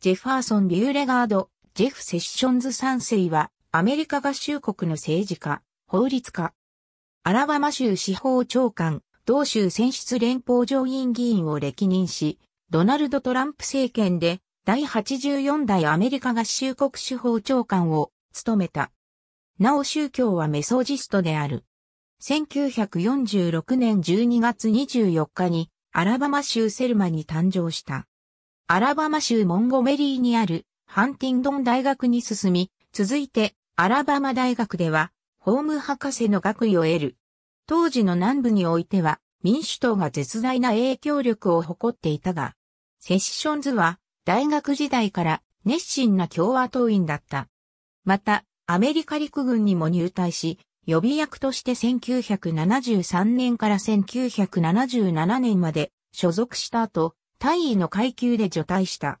ジェファーソン・ビューレガード、ジェフ・セッションズ3世は、アメリカ合衆国の政治家、法律家。アラバマ州司法長官、同州選出連邦上院議員を歴任し、ドナルド・トランプ政権で、第84代アメリカ合衆国司法長官を務めた。なお宗教はメソジストである。1946年12月24日にアラバマ州セルマに誕生した。アラバマ州モンゴメリーにあるハンティンドン大学に進み、続いてアラバマ大学では法務博士の学位を得る。当時の南部においては民主党が絶大な影響力を誇っていたが、セッションズは大学時代から熱心な共和党員だった。また、アメリカ陸軍にも入隊し、予備役として1973年から1977年まで所属した後、大尉の階級で除隊した。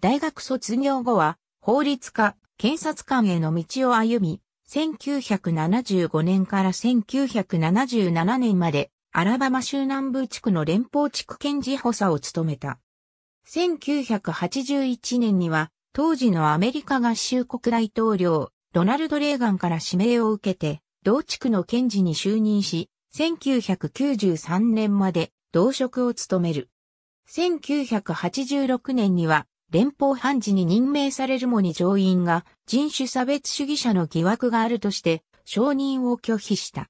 大学卒業後は、法律家、検察官への道を歩み、1975年から1977年まで、アラバマ州南部地区の連邦地区検事補佐を務めた。1981年には、当時のアメリカ合衆国大統領、ロナルド・レーガンから指名を受けて、同地区の検事に就任し、1993年まで同職を務める。1986年には連邦判事に任命されるもに上院が人種差別主義者の疑惑があるとして承認を拒否した。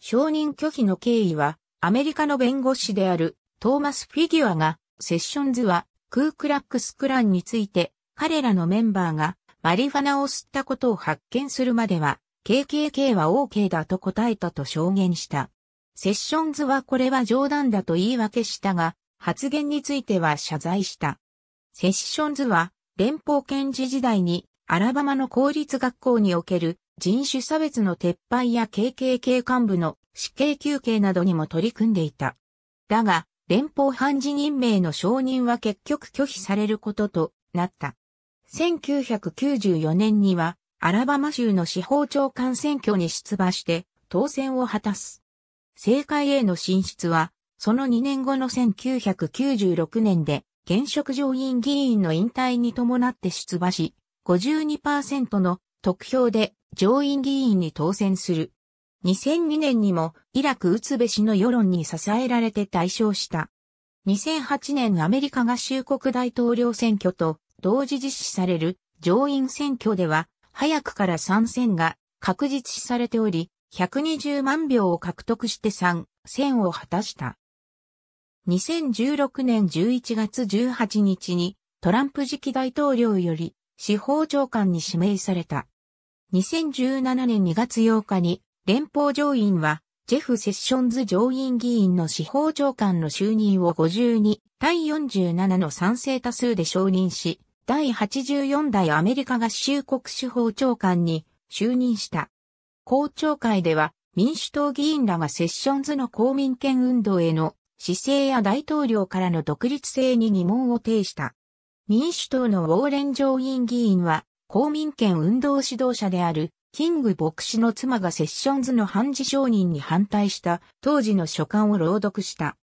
承認拒否の経緯はアメリカの弁護士であるトーマス・フィギュアがセッションズはクークラックスクランについて彼らのメンバーがマリファナを吸ったことを発見するまでは KKK は OK だと答えたと証言した。セッションズはこれは冗談だと言い訳したが、発言については謝罪した。セッションズは、連邦検事時代に、アラバマの公立学校における人種差別の撤廃や KKK 幹部の死刑休刑などにも取り組んでいた。だが、連邦判事任命の承認は結局拒否されることとなった。1994年には、アラバマ州の司法長官選挙に出馬して当選を果たす。政界への進出はその2年後の1996年で、現職上院議員の引退に伴って出馬し、52%の得票で上院議員に当選する。2002年にもイラク・ウツベ氏の世論に支えられて大勝した。2008年アメリカ合衆国大統領選挙と同時実施される上院選挙では早くから参戦が確実視されており、120万票を獲得して参戦を果たした。2016年11月18日にトランプ次期大統領より司法長官に指名された。2017年2月8日に連邦上院はジェフ・セッションズ上院議員の司法長官の就任を52対47の賛成多数で承認し、第84代アメリカ合衆国司法長官に就任した。公聴会では民主党議員らがセッションズの公民権運動への姿勢や大統領からの独立性に疑問を呈した。民主党のウォーレン上院議員は、公民権運動指導者である、キング牧師の妻がセッションズの判事承認に反対した当時の書簡を朗読した。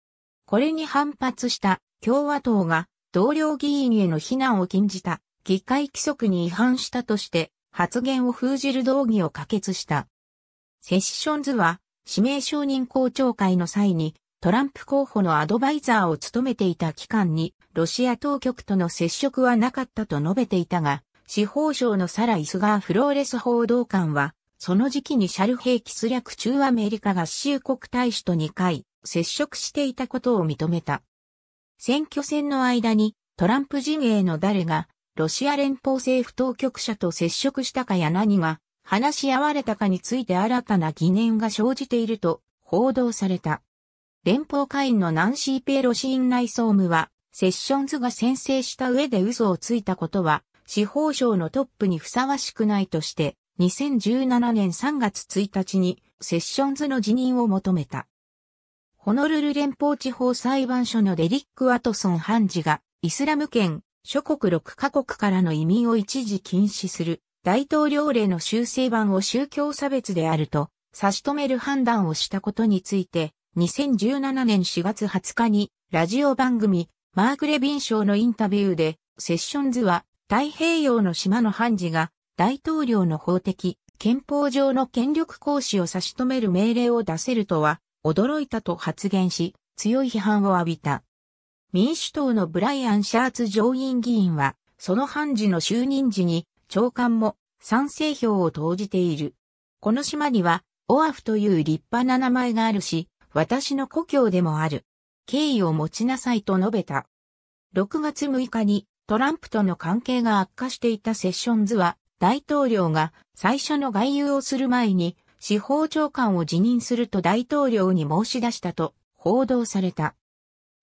これに反発した共和党が同僚議員への非難を禁じた議会規則に違反したとして発言を封じる動議を可決した。セッションズは指名承認公聴会の際にトランプ候補のアドバイザーを務めていた期間に、ロシア当局との接触はなかったと述べていたが、司法省のサラ・イスガー・フローレス報道官は、その時期にシャル兵器ス略中アメリカ合衆国大使と2回接触していたことを認めた。選挙戦の間にトランプ陣営の誰がロシア連邦政府当局者と接触したかや何が話し合われたかについて新たな疑念が生じていると報道された。連邦会員のナンシー・ペロシ院内総務は、セッションズが先制した上で嘘をついたことは、司法省のトップにふさわしくないとして、2017年3月1日にセッションズの辞任を求めた。ホノルル連邦地方裁判所のデリック・ワトソン判事が、イスラム圏、諸国6カ国からの移民を一時禁止する大統領令の修正版を宗教差別であると差し止める判断をしたことについて、2017年4月20日に、ラジオ番組、マーク・レビン賞のインタビューで、セッションズは、太平洋の島の判事が、大統領の法的、憲法上の権力行使を差し止める命令を出せるとは、驚いたと発言し、強い批判を浴びた。民主党のブライアン・シャーツ上院議員は、その判事の就任時に、長官も賛成票を投じている。この島には、オアフという立派な名前があるし、私の故郷でもある。敬意を持ちなさいと述べた。6月6日にトランプとの関係が悪化していたセッションズは大統領が最初の外遊をする前に司法長官を辞任すると大統領に申し出したと報道された。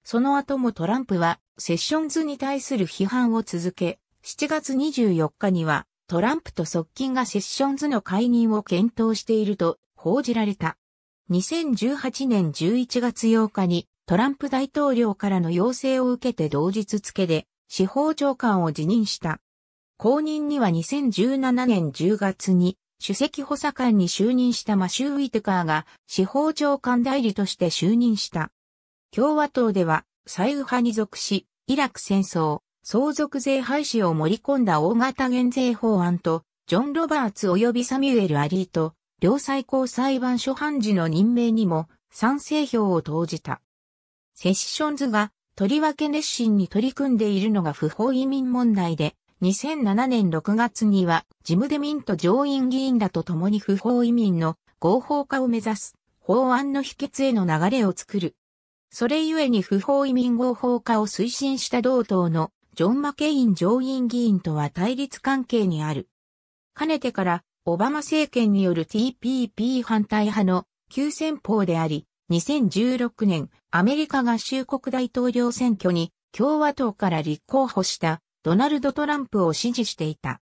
その後もトランプはセッションズに対する批判を続け、7月24日にはトランプと側近がセッションズの解任を検討していると報じられた。2018年11月8日にトランプ大統領からの要請を受けて同日付で司法長官を辞任した。後任には2017年10月に首席補佐官に就任したマシュー・ウィテカーが司法長官代理として就任した。共和党では左右派に属し、イラク戦争、相続税廃止を盛り込んだ大型減税法案と、ジョン・ロバーツ及びサミュエル・アリート、両最高裁判所判事の任命にも賛成票を投じた。セッションズがとりわけ熱心に取り組んでいるのが不法移民問題で、2007年6月にはジム・デミント上院議員らと共に不法移民の合法化を目指す法案の秘訣への流れを作る。それゆえに不法移民合法化を推進した同党のジョン・マケイン上院議員とは対立関係にある。かねてからオバマ政権による TPP 反対派の急戦法であり、2016年アメリカ合衆国大統領選挙に共和党から立候補したドナルド・トランプを支持していた。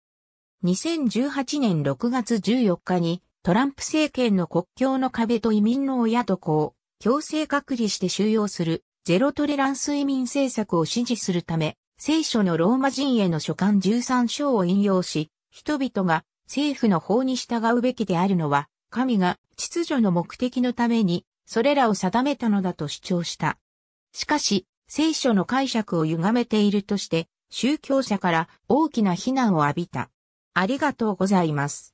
2018年6月14日にトランプ政権の国境の壁と移民の親と子を強制隔離して収容するゼロトレランス移民政策を支持するため聖書のローマ人への書簡13章を引用し、人々が政府の法に従うべきであるのは、神が秩序の目的のために、それらを定めたのだと主張した。しかし、聖書の解釈を歪めているとして、宗教者から大きな非難を浴びた。ありがとうございます。